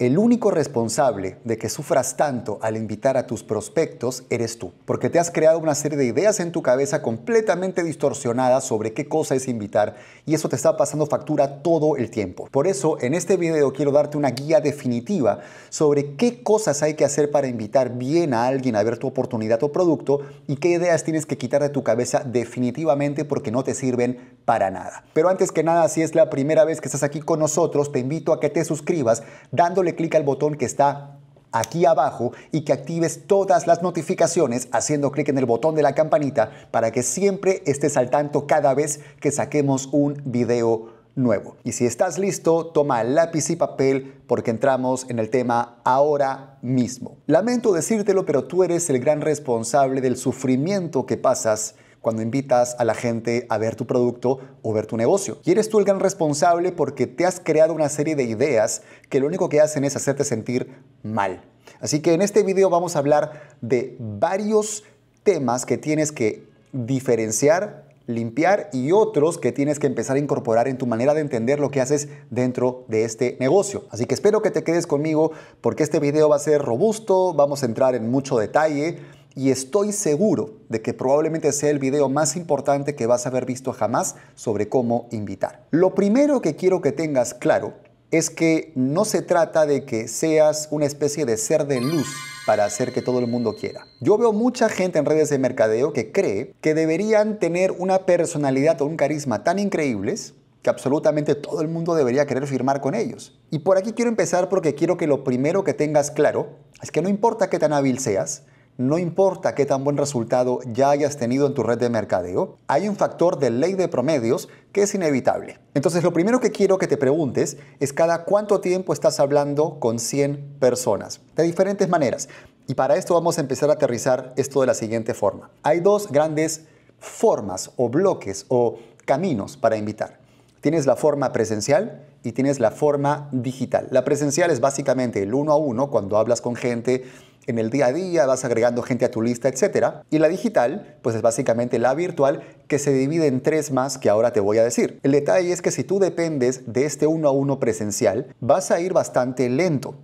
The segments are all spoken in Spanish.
El único responsable de que sufras tanto al invitar a tus prospectos eres tú, porque te has creado una serie de ideas en tu cabeza completamente distorsionadas sobre qué cosa es invitar y eso te está pasando factura todo el tiempo. Por eso, en este video quiero darte una guía definitiva sobre qué cosas hay que hacer para invitar bien a alguien a ver tu oportunidad o producto y qué ideas tienes que quitar de tu cabeza definitivamente porque no te sirven para nada. Pero antes que nada, si es la primera vez que estás aquí con nosotros, te invito a que te suscribas dándole clic al botón que está aquí abajo y que actives todas las notificaciones haciendo clic en el botón de la campanita para que siempre estés al tanto cada vez que saquemos un video nuevo. Y si estás listo, toma lápiz y papel porque entramos en el tema ahora mismo. Lamento decírtelo, pero tú eres el gran responsable del sufrimiento que pasas cuando invitas a la gente a ver tu producto o ver tu negocio. Y eres tú el gran responsable porque te has creado una serie de ideas que lo único que hacen es hacerte sentir mal. Así que en este video vamos a hablar de varios temas que tienes que diferenciar limpiar y otros que tienes que empezar a incorporar en tu manera de entender lo que haces dentro de este negocio. Así que espero que te quedes conmigo porque este video va a ser robusto, vamos a entrar en mucho detalle y estoy seguro de que probablemente sea el video más importante que vas a haber visto jamás sobre cómo invitar. Lo primero que quiero que tengas claro es que no se trata de que seas una especie de ser de luz para hacer que todo el mundo quiera. Yo veo mucha gente en redes de mercadeo que cree que deberían tener una personalidad o un carisma tan increíbles que absolutamente todo el mundo debería querer firmar con ellos. Y por aquí quiero empezar porque quiero que lo primero que tengas claro es que no importa qué tan hábil seas, no importa qué tan buen resultado ya hayas tenido en tu red de mercadeo, hay un factor de ley de promedios que es inevitable. Entonces, lo primero que quiero que te preguntes es cada cuánto tiempo estás hablando con 100 personas, de diferentes maneras. Y para esto vamos a empezar a aterrizar esto de la siguiente forma. Hay dos grandes formas o bloques o caminos para invitar. Tienes la forma presencial y tienes la forma digital. La presencial es básicamente el uno a uno cuando hablas con gente en el día a día, vas agregando gente a tu lista, etc. Y la digital, pues es básicamente la virtual que se divide en tres más que ahora te voy a decir. El detalle es que si tú dependes de este uno a uno presencial, vas a ir bastante lento.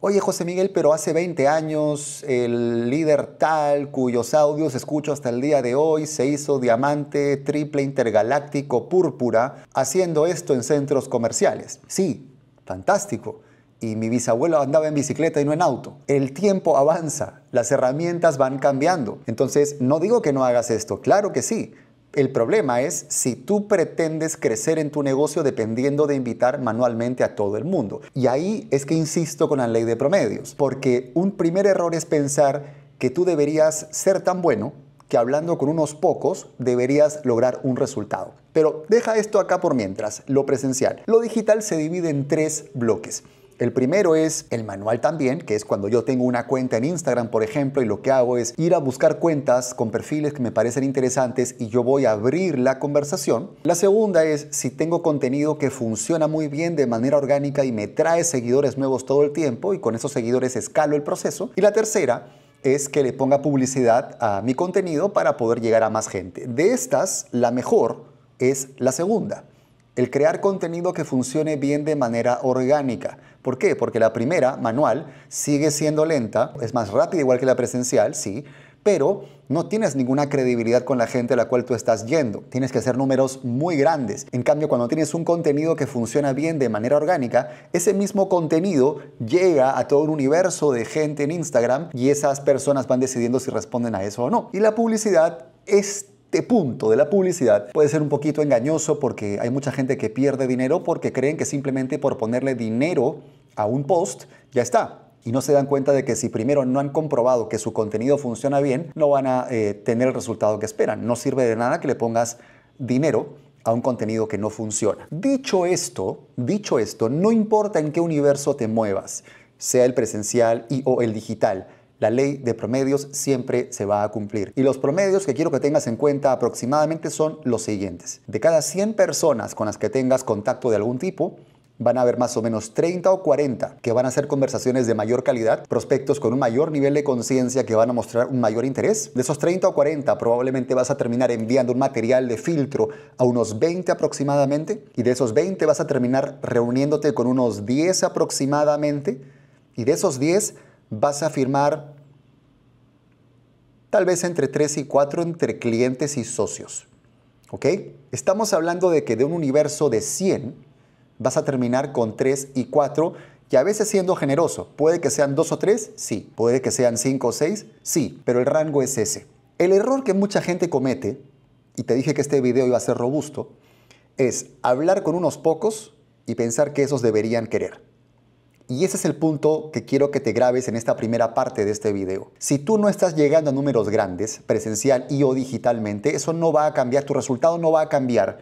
Oye, José Miguel, pero hace 20 años el líder tal, cuyos audios escucho hasta el día de hoy, se hizo diamante triple intergaláctico púrpura haciendo esto en centros comerciales. Sí, fantástico y mi bisabuelo andaba en bicicleta y no en auto. El tiempo avanza, las herramientas van cambiando. Entonces, no digo que no hagas esto, claro que sí. El problema es si tú pretendes crecer en tu negocio dependiendo de invitar manualmente a todo el mundo. Y ahí es que insisto con la ley de promedios, porque un primer error es pensar que tú deberías ser tan bueno que hablando con unos pocos deberías lograr un resultado. Pero deja esto acá por mientras, lo presencial. Lo digital se divide en tres bloques. El primero es el manual también, que es cuando yo tengo una cuenta en Instagram, por ejemplo, y lo que hago es ir a buscar cuentas con perfiles que me parecen interesantes y yo voy a abrir la conversación. La segunda es si tengo contenido que funciona muy bien de manera orgánica y me trae seguidores nuevos todo el tiempo y con esos seguidores escalo el proceso. Y la tercera es que le ponga publicidad a mi contenido para poder llegar a más gente. De estas, la mejor es la segunda el crear contenido que funcione bien de manera orgánica. ¿Por qué? Porque la primera, manual, sigue siendo lenta, es más rápida igual que la presencial, sí, pero no tienes ninguna credibilidad con la gente a la cual tú estás yendo. Tienes que hacer números muy grandes. En cambio, cuando tienes un contenido que funciona bien de manera orgánica, ese mismo contenido llega a todo un universo de gente en Instagram y esas personas van decidiendo si responden a eso o no. Y la publicidad es de este punto de la publicidad puede ser un poquito engañoso porque hay mucha gente que pierde dinero porque creen que simplemente por ponerle dinero a un post ya está, y no se dan cuenta de que si primero no han comprobado que su contenido funciona bien, no van a eh, tener el resultado que esperan. No sirve de nada que le pongas dinero a un contenido que no funciona. Dicho esto, dicho esto, no importa en qué universo te muevas, sea el presencial y o el digital, la ley de promedios siempre se va a cumplir. Y los promedios que quiero que tengas en cuenta aproximadamente son los siguientes. De cada 100 personas con las que tengas contacto de algún tipo, van a haber más o menos 30 o 40 que van a hacer conversaciones de mayor calidad, prospectos con un mayor nivel de conciencia que van a mostrar un mayor interés. De esos 30 o 40 probablemente vas a terminar enviando un material de filtro a unos 20 aproximadamente y de esos 20 vas a terminar reuniéndote con unos 10 aproximadamente y de esos 10 vas a firmar tal vez entre 3 y 4 entre clientes y socios. ¿Ok? Estamos hablando de que de un universo de 100 vas a terminar con 3 y 4 y a veces siendo generoso. Puede que sean 2 o 3, sí. Puede que sean 5 o 6, sí. Pero el rango es ese. El error que mucha gente comete, y te dije que este video iba a ser robusto, es hablar con unos pocos y pensar que esos deberían querer. Y ese es el punto que quiero que te grabes en esta primera parte de este video. Si tú no estás llegando a números grandes, presencial y o digitalmente, eso no va a cambiar, tu resultado no va a cambiar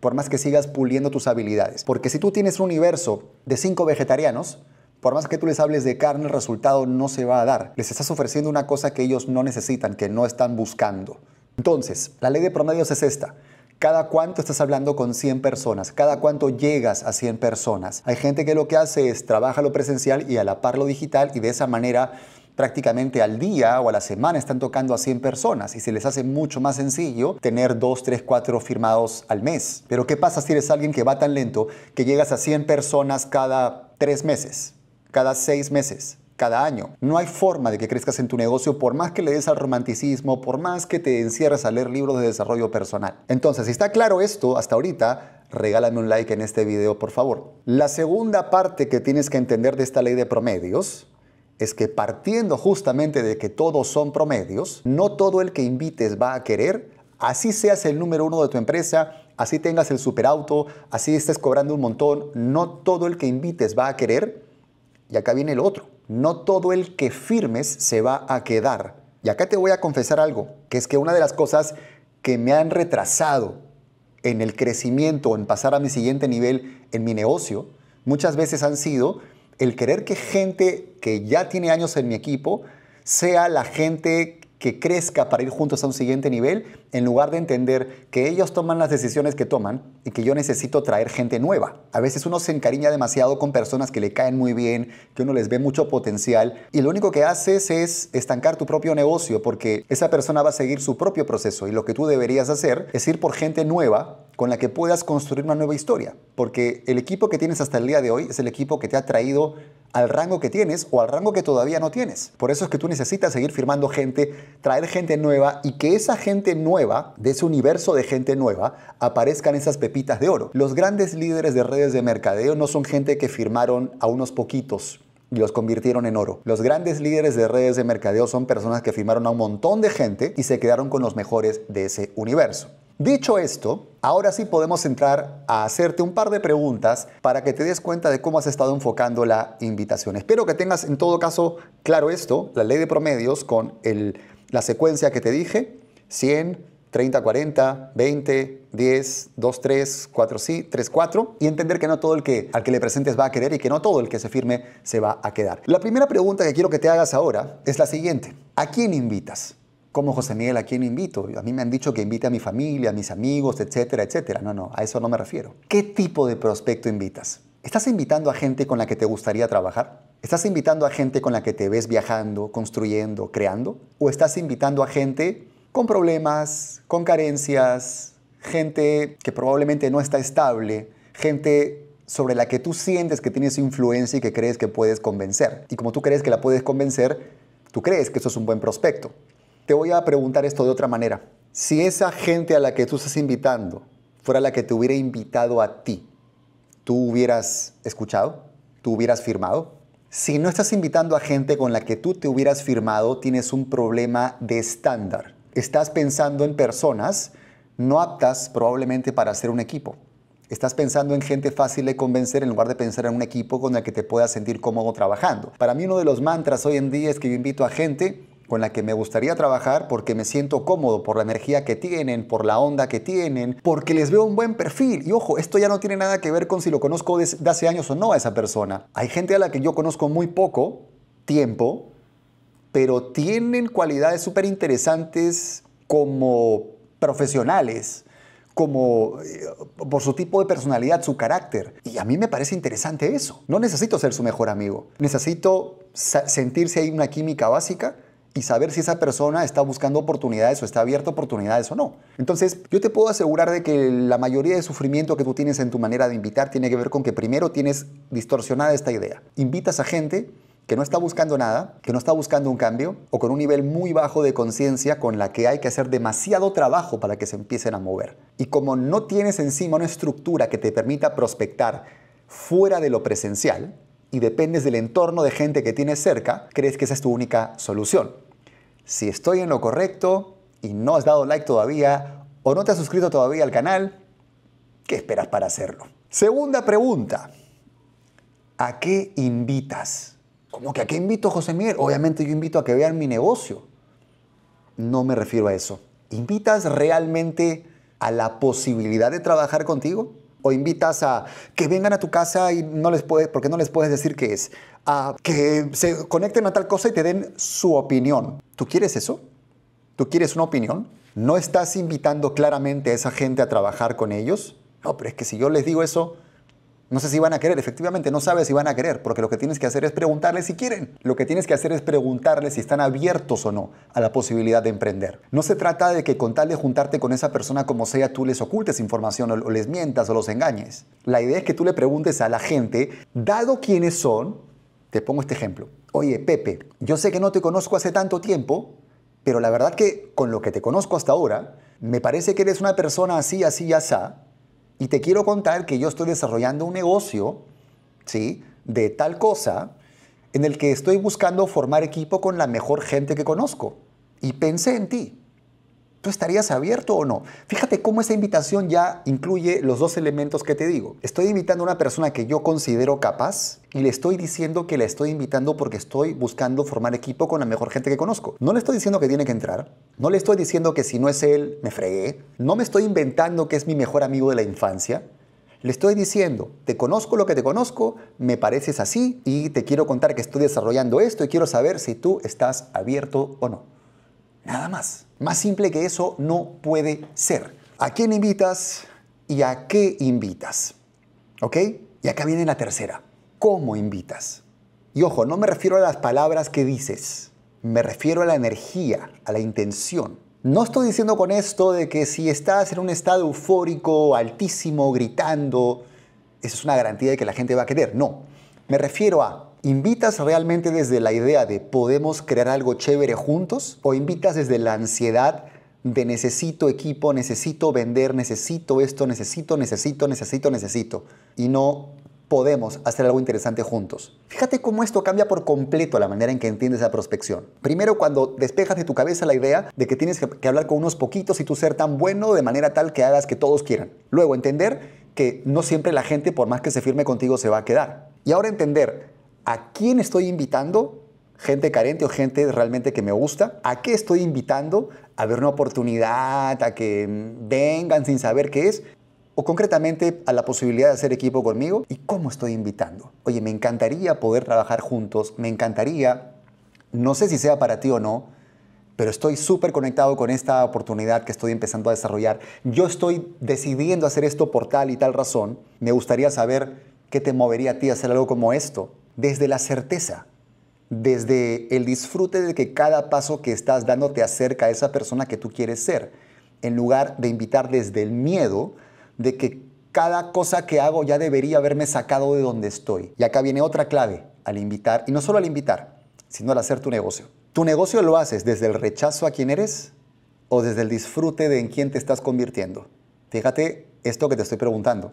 por más que sigas puliendo tus habilidades. Porque si tú tienes un universo de cinco vegetarianos, por más que tú les hables de carne, el resultado no se va a dar. Les estás ofreciendo una cosa que ellos no necesitan, que no están buscando. Entonces, la ley de promedios es esta. ¿Cada cuánto estás hablando con 100 personas? ¿Cada cuánto llegas a 100 personas? Hay gente que lo que hace es trabaja lo presencial y a la par lo digital y de esa manera prácticamente al día o a la semana están tocando a 100 personas y se les hace mucho más sencillo tener 2, 3, 4 firmados al mes. Pero ¿qué pasa si eres alguien que va tan lento que llegas a 100 personas cada 3 meses, cada 6 meses, cada año. No hay forma de que crezcas en tu negocio por más que le des al romanticismo, por más que te encierres a leer libros de desarrollo personal. Entonces, si está claro esto hasta ahorita, regálame un like en este video, por favor. La segunda parte que tienes que entender de esta ley de promedios es que partiendo justamente de que todos son promedios, no todo el que invites va a querer, así seas el número uno de tu empresa, así tengas el superauto, así estés cobrando un montón, no todo el que invites va a querer. Y acá viene el otro no todo el que firmes se va a quedar. Y acá te voy a confesar algo, que es que una de las cosas que me han retrasado en el crecimiento, en pasar a mi siguiente nivel en mi negocio, muchas veces han sido el querer que gente que ya tiene años en mi equipo sea la gente que crezca para ir juntos a un siguiente nivel, en lugar de entender que ellos toman las decisiones que toman y que yo necesito traer gente nueva. A veces uno se encariña demasiado con personas que le caen muy bien, que uno les ve mucho potencial y lo único que haces es estancar tu propio negocio porque esa persona va a seguir su propio proceso y lo que tú deberías hacer es ir por gente nueva con la que puedas construir una nueva historia, porque el equipo que tienes hasta el día de hoy es el equipo que te ha traído al rango que tienes o al rango que todavía no tienes. Por eso es que tú necesitas seguir firmando gente, traer gente nueva y que esa gente nueva, de ese universo de gente nueva, aparezcan esas pepitas de oro. Los grandes líderes de redes de mercadeo no son gente que firmaron a unos poquitos y los convirtieron en oro. Los grandes líderes de redes de mercadeo son personas que firmaron a un montón de gente y se quedaron con los mejores de ese universo. Dicho esto, ahora sí podemos entrar a hacerte un par de preguntas para que te des cuenta de cómo has estado enfocando la invitación. Espero que tengas en todo caso claro esto, la ley de promedios con la secuencia que te dije, 100, 30, 40, 20, 10, 2, 3, 4, sí, 3, 4, y entender que no todo el que al que le presentes va a querer y que no todo el que se firme se va a quedar. La primera pregunta que quiero que te hagas ahora es la siguiente. ¿A quién invitas? como José Miguel, ¿a quién invito? A mí me han dicho que invite a mi familia, a mis amigos, etcétera, etcétera. No, no, a eso no me refiero. ¿Qué tipo de prospecto invitas? ¿Estás invitando a gente con la que te gustaría trabajar? ¿Estás invitando a gente con la que te ves viajando, construyendo, creando? ¿O estás invitando a gente con problemas, con carencias, gente que probablemente no está estable, gente sobre la que tú sientes que tienes influencia y que crees que puedes convencer? Y como tú crees que la puedes convencer, tú crees que eso es un buen prospecto. Te voy a preguntar esto de otra manera. Si esa gente a la que tú estás invitando fuera la que te hubiera invitado a ti, ¿tú hubieras escuchado? ¿Tú hubieras firmado? Si no estás invitando a gente con la que tú te hubieras firmado, tienes un problema de estándar. Estás pensando en personas no aptas probablemente para hacer un equipo. Estás pensando en gente fácil de convencer en lugar de pensar en un equipo con el que te puedas sentir cómodo trabajando. Para mí uno de los mantras hoy en día es que yo invito a gente con la que me gustaría trabajar porque me siento cómodo por la energía que tienen, por la onda que tienen, porque les veo un buen perfil. Y ojo, esto ya no tiene nada que ver con si lo conozco desde hace años o no a esa persona. Hay gente a la que yo conozco muy poco tiempo, pero tienen cualidades súper interesantes como profesionales, como eh, por su tipo de personalidad, su carácter. Y a mí me parece interesante eso. No necesito ser su mejor amigo. Necesito sentirse ahí hay una química básica y saber si esa persona está buscando oportunidades o está abierta a oportunidades o no. Entonces, yo te puedo asegurar de que la mayoría de sufrimiento que tú tienes en tu manera de invitar tiene que ver con que primero tienes distorsionada esta idea. Invitas a gente que no está buscando nada, que no está buscando un cambio, o con un nivel muy bajo de conciencia con la que hay que hacer demasiado trabajo para que se empiecen a mover. Y como no tienes encima una estructura que te permita prospectar fuera de lo presencial, y dependes del entorno de gente que tienes cerca, crees que esa es tu única solución. Si estoy en lo correcto y no has dado like todavía o no te has suscrito todavía al canal, ¿qué esperas para hacerlo? Segunda pregunta. ¿A qué invitas? ¿Cómo que a qué invito, José Miguel? Obviamente yo invito a que vean mi negocio. No me refiero a eso. ¿Invitas realmente a la posibilidad de trabajar contigo? o invitas a que vengan a tu casa y no les puedes, porque no les puedes decir qué es, a que se conecten a tal cosa y te den su opinión. ¿Tú quieres eso? ¿Tú quieres una opinión? ¿No estás invitando claramente a esa gente a trabajar con ellos? No, pero es que si yo les digo eso, no sé si van a querer, efectivamente, no sabes si van a querer, porque lo que tienes que hacer es preguntarles si quieren. Lo que tienes que hacer es preguntarles si están abiertos o no a la posibilidad de emprender. No se trata de que con tal de juntarte con esa persona como sea, tú les ocultes información o les mientas o los engañes. La idea es que tú le preguntes a la gente, dado quiénes son, te pongo este ejemplo. Oye, Pepe, yo sé que no te conozco hace tanto tiempo, pero la verdad que con lo que te conozco hasta ahora, me parece que eres una persona así, así, asá y te quiero contar que yo estoy desarrollando un negocio, ¿sí? De tal cosa en el que estoy buscando formar equipo con la mejor gente que conozco. Y pensé en ti. ¿Tú estarías abierto o no? Fíjate cómo esa invitación ya incluye los dos elementos que te digo. Estoy invitando a una persona que yo considero capaz y le estoy diciendo que la estoy invitando porque estoy buscando formar equipo con la mejor gente que conozco. No le estoy diciendo que tiene que entrar, no le estoy diciendo que si no es él, me fregué, no me estoy inventando que es mi mejor amigo de la infancia. Le estoy diciendo, te conozco lo que te conozco, me pareces así y te quiero contar que estoy desarrollando esto y quiero saber si tú estás abierto o no. Nada más. Más simple que eso no puede ser. ¿A quién invitas y a qué invitas? ¿Ok? Y acá viene la tercera. ¿Cómo invitas? Y ojo, no me refiero a las palabras que dices, me refiero a la energía, a la intención. No estoy diciendo con esto de que si estás en un estado eufórico, altísimo, gritando, eso es una garantía de que la gente va a querer. No, me refiero a ¿Invitas realmente desde la idea de podemos crear algo chévere juntos? ¿O invitas desde la ansiedad de necesito equipo, necesito vender, necesito esto, necesito, necesito, necesito, necesito? Y no podemos hacer algo interesante juntos. Fíjate cómo esto cambia por completo la manera en que entiendes la prospección. Primero, cuando despejas de tu cabeza la idea de que tienes que hablar con unos poquitos y tú ser tan bueno de manera tal que hagas que todos quieran. Luego, entender que no siempre la gente, por más que se firme contigo, se va a quedar. Y ahora entender ¿A quién estoy invitando? gente carente o gente realmente que me gusta. ¿A qué estoy invitando? A ver una oportunidad, a que vengan sin saber qué es. O concretamente a la posibilidad de hacer equipo conmigo. ¿Y cómo estoy invitando? Oye, me encantaría poder trabajar juntos. Me encantaría, no sé si sea para ti o no, pero estoy súper conectado con esta oportunidad que estoy empezando a desarrollar. Yo estoy decidiendo hacer esto por tal y tal razón. Me gustaría saber qué te movería a ti a hacer algo como esto desde la certeza, desde el disfrute de que cada paso que estás dando te acerca a esa persona que tú quieres ser, en lugar de invitar desde el miedo de que cada cosa que hago ya debería haberme sacado de donde estoy. Y acá viene otra clave al invitar, y no solo al invitar, sino al hacer tu negocio. ¿Tu negocio lo haces desde el rechazo a quien eres o desde el disfrute de en quién te estás convirtiendo? Fíjate esto que te estoy preguntando.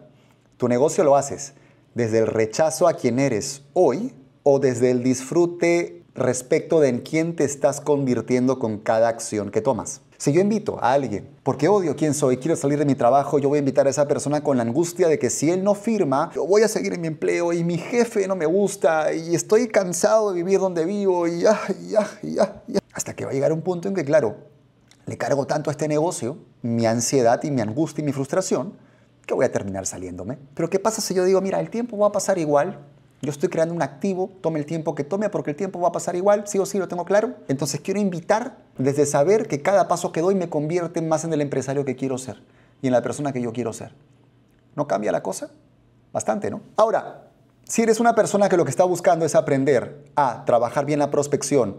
¿Tu negocio lo haces desde el rechazo a quien eres hoy o desde el disfrute respecto de en quién te estás convirtiendo con cada acción que tomas. Si yo invito a alguien porque odio quién soy, quiero salir de mi trabajo, yo voy a invitar a esa persona con la angustia de que si él no firma, yo voy a seguir en mi empleo y mi jefe no me gusta y estoy cansado de vivir donde vivo y ya, ya, ya, ya. Hasta que va a llegar un punto en que, claro, le cargo tanto a este negocio, mi ansiedad y mi angustia y mi frustración, que voy a terminar saliéndome. Pero ¿qué pasa si yo digo, mira, el tiempo va a pasar igual? Yo estoy creando un activo, tome el tiempo que tome porque el tiempo va a pasar igual, sí o sí lo tengo claro. Entonces quiero invitar desde saber que cada paso que doy me convierte más en el empresario que quiero ser y en la persona que yo quiero ser. ¿No cambia la cosa? Bastante, ¿no? Ahora, si eres una persona que lo que está buscando es aprender a trabajar bien la prospección,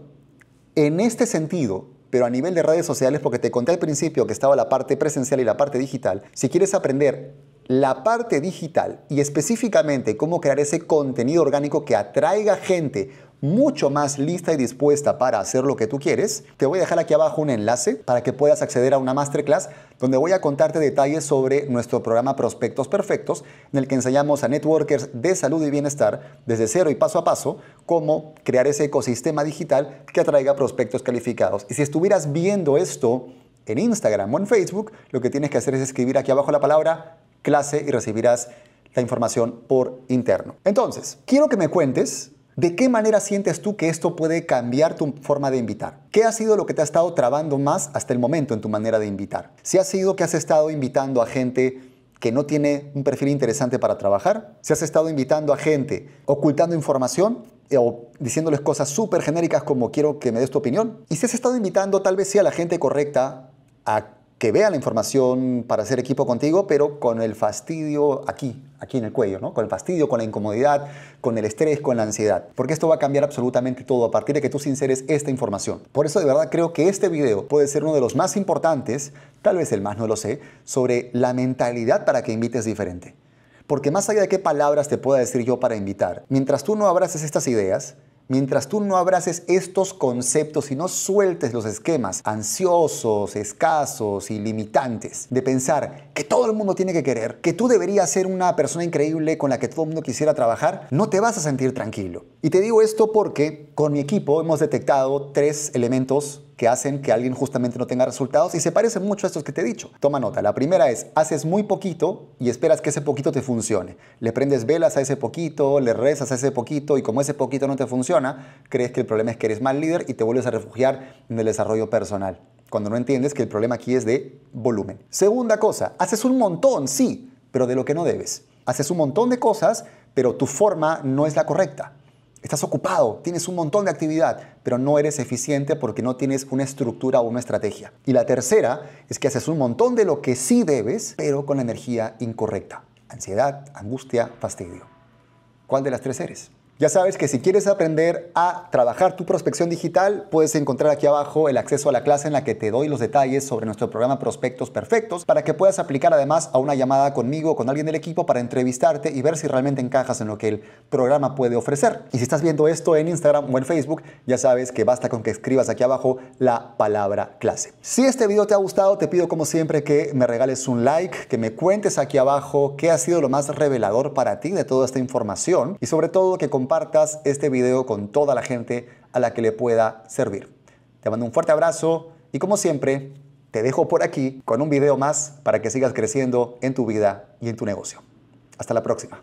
en este sentido, pero a nivel de redes sociales, porque te conté al principio que estaba la parte presencial y la parte digital, si quieres aprender la parte digital y específicamente cómo crear ese contenido orgánico que atraiga gente mucho más lista y dispuesta para hacer lo que tú quieres, te voy a dejar aquí abajo un enlace para que puedas acceder a una masterclass donde voy a contarte detalles sobre nuestro programa Prospectos Perfectos, en el que enseñamos a networkers de salud y bienestar desde cero y paso a paso cómo crear ese ecosistema digital que atraiga prospectos calificados. Y si estuvieras viendo esto en Instagram o en Facebook, lo que tienes que hacer es escribir aquí abajo la palabra clase y recibirás la información por interno. Entonces, quiero que me cuentes ¿De qué manera sientes tú que esto puede cambiar tu forma de invitar? ¿Qué ha sido lo que te ha estado trabando más hasta el momento en tu manera de invitar? Si ha sido que has estado invitando a gente que no tiene un perfil interesante para trabajar, si has estado invitando a gente ocultando información eh, o diciéndoles cosas súper genéricas como quiero que me des tu opinión, y si has estado invitando tal vez sí a la gente correcta a que vea la información para hacer equipo contigo, pero con el fastidio aquí, aquí en el cuello, ¿no? Con el fastidio, con la incomodidad, con el estrés, con la ansiedad. Porque esto va a cambiar absolutamente todo a partir de que tú sinceres esta información. Por eso de verdad creo que este video puede ser uno de los más importantes, tal vez el más, no lo sé, sobre la mentalidad para que invites diferente. Porque más allá de qué palabras te pueda decir yo para invitar, mientras tú no abraces estas ideas, Mientras tú no abraces estos conceptos y no sueltes los esquemas ansiosos, escasos y limitantes de pensar que todo el mundo tiene que querer, que tú deberías ser una persona increíble con la que todo el mundo quisiera trabajar, no te vas a sentir tranquilo. Y te digo esto porque con mi equipo hemos detectado tres elementos que hacen que alguien justamente no tenga resultados y se parecen mucho a estos que te he dicho. Toma nota, la primera es, haces muy poquito y esperas que ese poquito te funcione. Le prendes velas a ese poquito, le rezas a ese poquito y como ese poquito no te funciona, crees que el problema es que eres mal líder y te vuelves a refugiar en el desarrollo personal, cuando no entiendes que el problema aquí es de volumen. Segunda cosa, haces un montón, sí, pero de lo que no debes. Haces un montón de cosas, pero tu forma no es la correcta. Estás ocupado, tienes un montón de actividad, pero no eres eficiente porque no tienes una estructura o una estrategia. Y la tercera es que haces un montón de lo que sí debes, pero con la energía incorrecta. Ansiedad, angustia, fastidio. ¿Cuál de las tres eres? Ya sabes que si quieres aprender a trabajar tu prospección digital, puedes encontrar aquí abajo el acceso a la clase en la que te doy los detalles sobre nuestro programa Prospectos Perfectos para que puedas aplicar además a una llamada conmigo o con alguien del equipo para entrevistarte y ver si realmente encajas en lo que el programa puede ofrecer. Y si estás viendo esto en Instagram o en Facebook, ya sabes que basta con que escribas aquí abajo la palabra clase. Si este video te ha gustado, te pido como siempre que me regales un like, que me cuentes aquí abajo qué ha sido lo más revelador para ti de toda esta información y sobre todo que compartas compartas este video con toda la gente a la que le pueda servir. Te mando un fuerte abrazo y como siempre, te dejo por aquí con un video más para que sigas creciendo en tu vida y en tu negocio. Hasta la próxima.